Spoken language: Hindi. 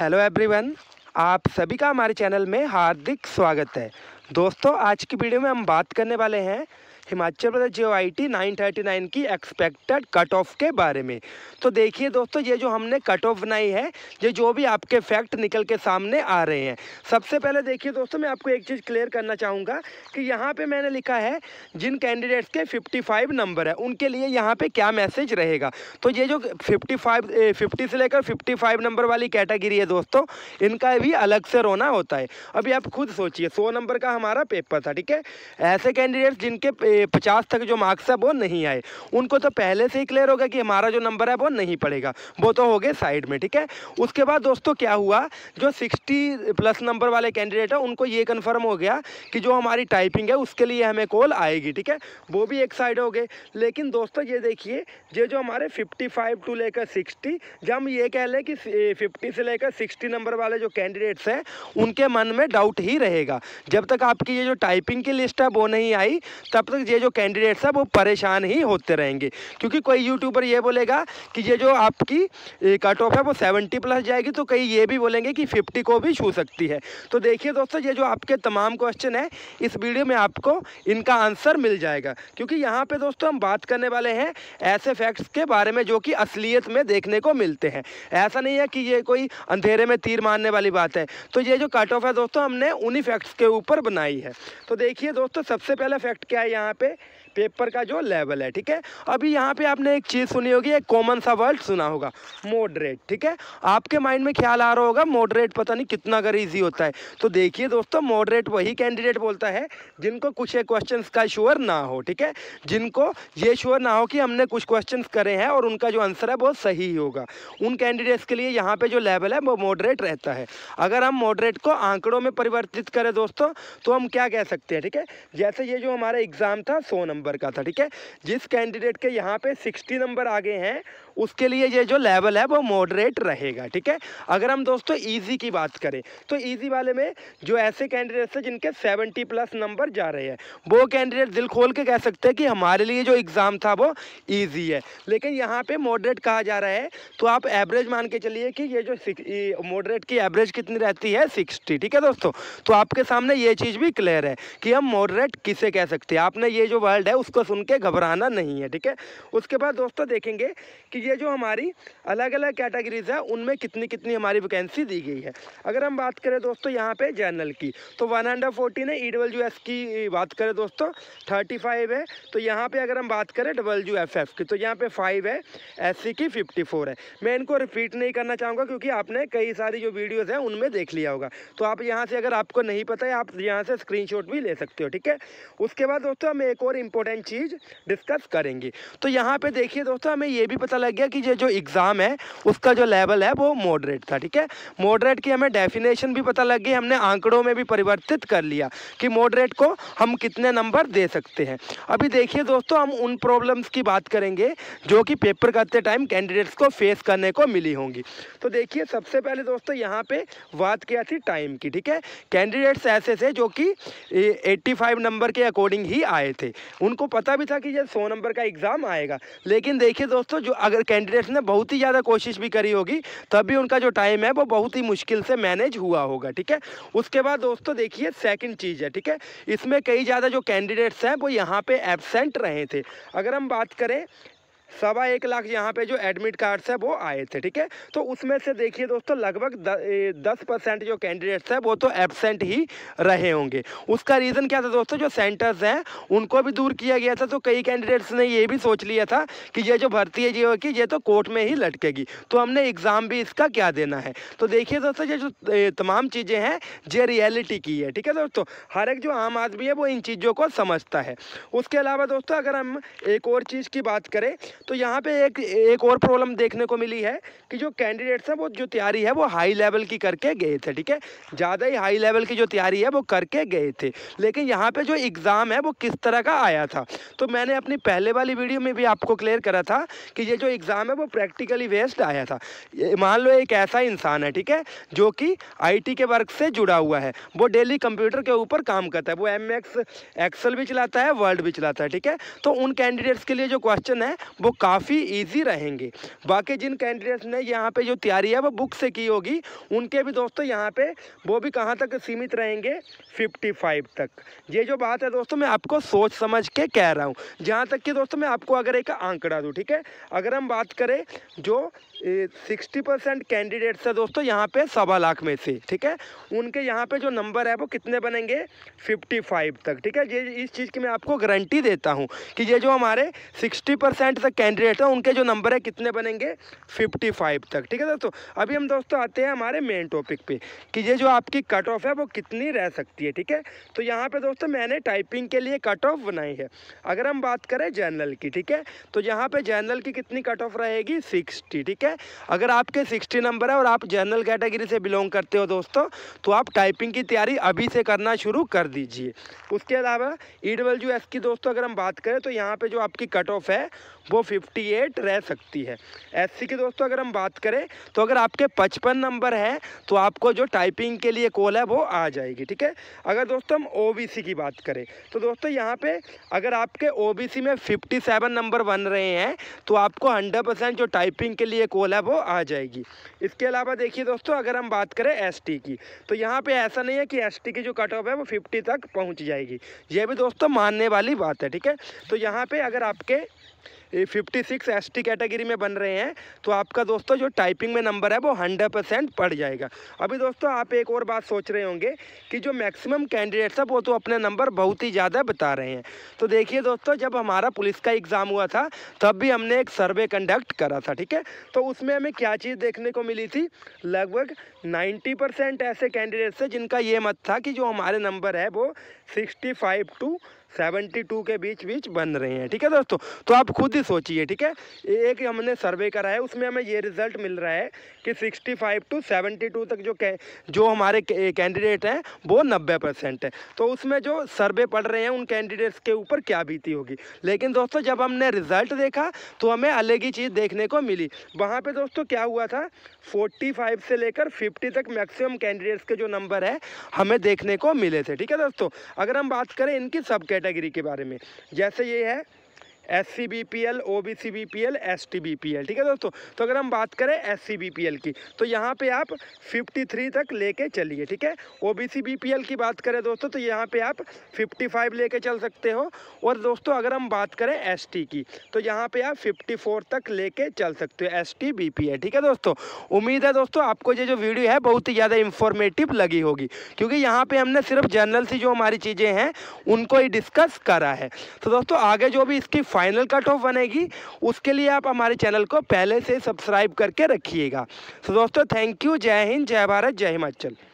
हेलो एवरीवन आप सभी का हमारे चैनल में हार्दिक स्वागत है दोस्तों आज की वीडियो में हम बात करने वाले हैं Himachal Pradesh J I T nine thirty nine की एक्सपेक्टेड कट ऑफ के बारे में तो देखिए दोस्तों ये जो हमने कट ऑफ बनाई है ये जो भी आपके फैक्ट निकल के सामने आ रहे हैं सबसे पहले देखिए दोस्तों मैं आपको एक चीज़ क्लियर करना चाहूँगा कि यहाँ पे मैंने लिखा है जिन कैंडिडेट्स के 55 नंबर है उनके लिए यहाँ पे क्या मैसेज रहेगा तो ये जो 55 50 से लेकर 55 नंबर वाली कैटेगरी है दोस्तों इनका भी अलग से रोना होता है अभी आप खुद सोचिए सौ नंबर का हमारा पेपर था ठीक है ऐसे कैंडिडेट्स जिनके पचास तक जो मार्क्स है वो नहीं आए उनको तो पहले से ही क्लियर होगा कि हमारा जो नंबर है वो नहीं पड़ेगा वो तो हो गए साइड में ठीक है उसके बाद दोस्तों क्या हुआ जो सिक्सटी प्लस नंबर वाले कैंडिडेट हैं उनको ये कन्फर्म हो गया कि जो हमारी टाइपिंग है उसके लिए हमें कॉल आएगी ठीक है वो भी एक साइड हो गए लेकिन दोस्तों ये देखिए ये जो हमारे फिफ्टी फाइव टू लेकर सिक्सटी जब हम ये कह लें कि फिफ्टी से लेकर सिक्सटी नंबर वाले जो कैंडिडेट्स हैं उनके मन में डाउट ही रहेगा जब तक आपकी ये जो टाइपिंग की लिस्ट है वो नहीं आई तब तक ये जो कैंडिडेट्स है वो परेशान ही होते रहेंगे क्योंकि कोई यूट्यूबर ये बोलेगा कि ये जो आपकी कट ऑफ है वो सेवेंटी प्लस जाएगी तो कई ये भी बोलेंगे कि फिफ्टी को भी छू सकती है तो देखिए दोस्तों ये जो आपके तमाम क्वेश्चन है इस वीडियो में आपको इनका आंसर मिल जाएगा क्योंकि यहाँ पर दोस्तों हम बात करने वाले हैं ऐसे फैक्ट्स के बारे में जो कि असलियत में देखने को मिलते हैं ऐसा नहीं है कि ये कोई अंधेरे में तीर मारने वाली बात है तो ये जो कट ऑफ है दोस्तों हमने उन्हीं फैक्ट्स के ऊपर बनाई है तो देखिए दोस्तों सबसे पहला फैक्ट क्या है यहाँ पे पेपर का जो लेवल है ठीक है अभी यहाँ पे आपने एक चीज़ सुनी होगी एक कॉमन सा वर्ड सुना होगा मॉडरेट ठीक है आपके माइंड में ख्याल आ रहा होगा मॉडरेट पता नहीं कितना अगर ईजी होता है तो देखिए दोस्तों मॉडरेट वही कैंडिडेट बोलता है जिनको कुछ एक क्वेश्चन का श्योर ना हो ठीक है जिनको ये श्योर ना हो कि हमने कुछ क्वेश्चन करे हैं और उनका जो आंसर है बहुत सही होगा उन कैंडिडेट्स के लिए यहाँ पर जो लेवल है वो मॉडरेट रहता है अगर हम मॉडरेट को आंकड़ों में परिवर्तित करें दोस्तों तो हम क्या कह सकते हैं ठीक है जैसे ये जो हमारा एग्ज़ाम था सौ नंबर का था ठीक है जिस कैंडिडेट के यहाँ पे 60 नंबर आ गए हैं उसके लिए ये जो लेवल है वो मॉडरेट रहेगा ठीक है अगर हम दोस्तों ईजी की बात करें तो ईजी वाले में जो ऐसे कैंडिडेट्स हैं जिनके सेवेंटी प्लस नंबर जा रहे हैं वो कैंडिडेट दिल खोल के कह सकते हैं कि हमारे लिए जो एग्ज़ाम था वो ईजी है लेकिन यहाँ पर मॉडरेट कहा जा रहा है तो आप एवरेज मान के चलिए कि ये जो मॉडरेट की एवरेज कितनी रहती है सिक्सटी ठीक है दोस्तों तो आपके सामने ये चीज़ भी क्लियर है कि हम मॉडरेट किसे कह सकते हैं आपने ये जो वर्ल्ड है उसको सुन के घबराना नहीं है ठीक है उसके बाद दोस्तों देखेंगे कि ये जो हमारी अलग अलग कैटेगरीज है उनमें कितनी कितनी हमारी वैकेंसी दी गई है अगर हम बात करें दोस्तों यहाँ पे जनरल की तो वन हंड्रेड फोर्टीन है ई डबल एस की बात करें दोस्तों थर्टी फाइव है तो यहाँ पे अगर हम बात करें डबल एफ एफ की तो यहाँ पे फाइव है एस सी की फिफ्टी फोर है मैं इनको रिपीट नहीं करना चाहूँगा क्योंकि आपने कई सारी जो वीडियोज़ हैं उनमें देख लिया होगा तो आप यहाँ से अगर आपको नहीं पता है आप यहाँ से शॉट भी ले सकते हो ठीक है उसके बाद दोस्तों हम एक और इम्पोर्टेंट चीज़ डिस्कस करेंगे तो यहाँ पर देखिए दोस्तों हमें ये भी पता लग गया कि ये जो एग्ज़ाम है उसका जो लेवल है वो मॉडरेट था ठीक है मॉडरेट की हमें डेफिनेशन भी पता लग गई हमने आंकड़ों में भी परिवर्तित कर लिया कि मॉडरेट को हम कितने नंबर दे सकते हैं अभी देखिए दोस्तों हम उन प्रॉब्लम्स की बात करेंगे जो कि पेपर करते टाइम कैंडिडेट्स को फेस करने को मिली होंगी तो देखिए सबसे पहले दोस्तों यहाँ पर बात किया थी टाइम की ठीक है कैंडिडेट्स ऐसे थे जो कि एट्टी नंबर के अकॉर्डिंग ही आए थे उनको पता भी था कि यह सौ नंबर का एग्ज़ाम आएगा लेकिन देखिए दोस्तों जो अगर कैंडिडेट्स ने बहुत ही ज़्यादा कोशिश भी करी होगी तभी उनका जो टाइम है वो बहुत ही मुश्किल से मैनेज हुआ होगा ठीक है उसके बाद दोस्तों देखिए सेकंड चीज़ है ठीक है इसमें कई ज़्यादा जो कैंडिडेट्स हैं वो यहाँ पे एबसेंट रहे थे अगर हम बात करें सवा एक लाख यहाँ पे जो एडमिट कार्ड्स है वो आए थे ठीक है तो उसमें से देखिए दोस्तों लगभग दस परसेंट जो कैंडिडेट्स हैं वो तो एबसेंट ही रहे होंगे उसका रीज़न क्या था दोस्तों जो सेंटर्स हैं उनको भी दूर किया गया था तो कई कैंडिडेट्स ने ये भी सोच लिया था कि ये जो भर्ती है जीओ की ये तो कोर्ट में ही लटकेगी तो हमने एग्ज़ाम भी इसका क्या देना है तो देखिए दोस्तों ये जो तमाम चीज़ें हैं ये रियलिटी की है ठीक है दोस्तों हर एक जो आम आदमी है वो इन चीज़ों को समझता है उसके अलावा दोस्तों अगर हम एक और चीज़ की बात करें तो यहाँ पे एक एक और प्रॉब्लम देखने को मिली है कि जो कैंडिडेट्स हैं वो जो तैयारी है वो हाई लेवल की करके गए थे ठीक है ज़्यादा ही हाई लेवल की जो तैयारी है वो करके गए थे लेकिन यहाँ पर जो एग्ज़ाम है वो किस तरह का आया था तो मैंने अपनी पहले वाली वीडियो में भी आपको क्लियर करा था कि ये जो एग्ज़ाम है वो प्रैक्टिकली वेस्ट आया था मान लो एक ऐसा इंसान है ठीक है जो कि आई के वर्क से जुड़ा हुआ है वो डेली कंप्यूटर के ऊपर काम करता है वो एम एक्स एक्सल भी चलाता है वर्ड भी चलाता है ठीक है तो उन कैंडिडेट्स के लिए जो क्वेश्चन है वो काफ़ी ईजी रहेंगे बाकी जिन कैंडिडेट्स ने यहाँ पर जो तैयारी है वो बुक से की होगी उनके भी दोस्तों यहाँ पर वो भी कहाँ तक सीमित रहेंगे फिफ्टी फाइव तक ये जो बात है दोस्तों मैं आपको सोच समझ के कह रहा हूँ जहाँ तक कि दोस्तों मैं आपको अगर एक आंकड़ा दूँ ठीक है अगर हम बात करें जो सिक्सटी परसेंट कैंडिडेट्स है दोस्तों यहाँ पे सवा लाख में से ठीक है उनके यहाँ पे जो नंबर है वो कितने बनेंगे फिफ्टी फाइव तक ठीक है ये इस चीज़ की मैं आपको गारंटी देता हूँ कि ये जो हमारे सिक्सटी परसेंट तक कैंडिडेट हैं उनके जो नंबर है कितने बनेंगे फिफ्टी फाइव तक ठीक है दोस्तों अभी हम दोस्तों आते हैं हमारे मेन टॉपिक पर कि ये जो आपकी कट ऑफ है वो कितनी रह सकती है ठीक है तो यहाँ पर दोस्तों मैंने टाइपिंग के लिए कट ऑफ बनाई है अगर हम बात करें जनरल की ठीक है तो यहाँ पर जनरल की कितनी कट ऑफ रहेगी सिक्सटी ठीक है अगर आपके सिक्सटी नंबर है और आप जनरल कैटेगरी से बिलोंग करते हो दोस्तों तो आप टाइपिंग की तैयारी अभी से करना शुरू कर दीजिए उसके अलावा ई डब्ल्यू एस की दोस्तों अगर हम बात करें तो यहाँ पे जो आपकी कट ऑफ है वो 58 रह सकती है एस की दोस्तों अगर हम बात करें तो अगर आपके 55 नंबर है तो आपको जो टाइपिंग के लिए कॉल है वो आ जाएगी ठीक है अगर दोस्तों हम सी की बात करें तो दोस्तों यहाँ पे अगर आपके सी में 57 नंबर बन रहे हैं तो आपको 100 परसेंट जो टाइपिंग के लिए कॉल है वो आ जाएगी इसके अलावा देखिए दोस्तों अगर हम बात करें एस की तो यहाँ पर ऐसा नहीं है कि एस की जो कट ऑफ है वो फिफ्टी तक पहुँच जाएगी ये भी दोस्तों मानने वाली बात है ठीक है तो यहाँ पर अगर आपके ये सिक्स एस कैटेगरी में बन रहे हैं तो आपका दोस्तों जो टाइपिंग में नंबर है वो हंड्रेड परसेंट पड़ जाएगा अभी दोस्तों आप एक और बात सोच रहे होंगे कि जो मैक्सिमम कैंडिडेट्स हैं वो तो अपने नंबर बहुत ही ज़्यादा बता रहे हैं तो देखिए दोस्तों जब हमारा पुलिस का एग्ज़ाम हुआ था तब भी हमने एक सर्वे कंडक्ट करा था ठीक है तो उसमें हमें क्या चीज़ देखने को मिली थी लगभग नाइन्टी ऐसे कैंडिडेट्स थे जिनका ये मत था कि जो हमारे नंबर है वो सिक्सटी टू सेवेंटी टू के बीच बीच बन रहे हैं ठीक है दोस्तों तो आप खुद ही सोचिए ठीक है एक हमने सर्वे करा है उसमें हमें ये रिजल्ट मिल रहा है कि sixty five to seventy two तक जो कै जो हमारे कैंडिडेट हैं वो नब्बे परसेंट है तो उसमें जो सर्वे पढ़ रहे हैं उन कैंडिडेट्स के ऊपर क्या बीती होगी लेकिन दोस्तों जब हमने रिजल्ट देखा तो हमें अलग ही चीज़ देखने को मिली वहाँ पर दोस्तों क्या हुआ था फोर्टी फाइव से लेकर फिफ्टी तक मैक्सिमम कैंडिडेट्स के जो नंबर है हमें देखने को मिले थे ठीक है दोस्तों अगर हम बात करें इनकी सब कैटेगरी के बारे में जैसे ये है S C B P L O B C B P L S T B P L ठीक है दोस्तों तो अगर हम बात करें S C B P L की तो यहाँ पे आप 53 तक लेके चलिए ठीक है O B C B P L की बात करें दोस्तों तो यहाँ पे आप 55 लेके चल सकते हो और दोस्तों अगर हम बात करें एस टी की तो यहाँ पे आप 54 तक लेके चल सकते हो S T B P L ठीक है दोस्तों उम्मीद है दोस्तों आपको ये जो वीडियो है बहुत ही ज़्यादा इन्फॉर्मेटिव लगी होगी क्योंकि यहाँ पर हमने सिर्फ जनरल सी जो हमारी चीज़ें हैं उनको ही डिस्कस करा है तो दोस्तों आगे जो भी इसकी फाइनल कट ऑफ बनेगी उसके लिए आप हमारे चैनल को पहले से सब्सक्राइब करके रखिएगा तो दोस्तों थैंक यू जय हिंद जय भारत जय हिमाचल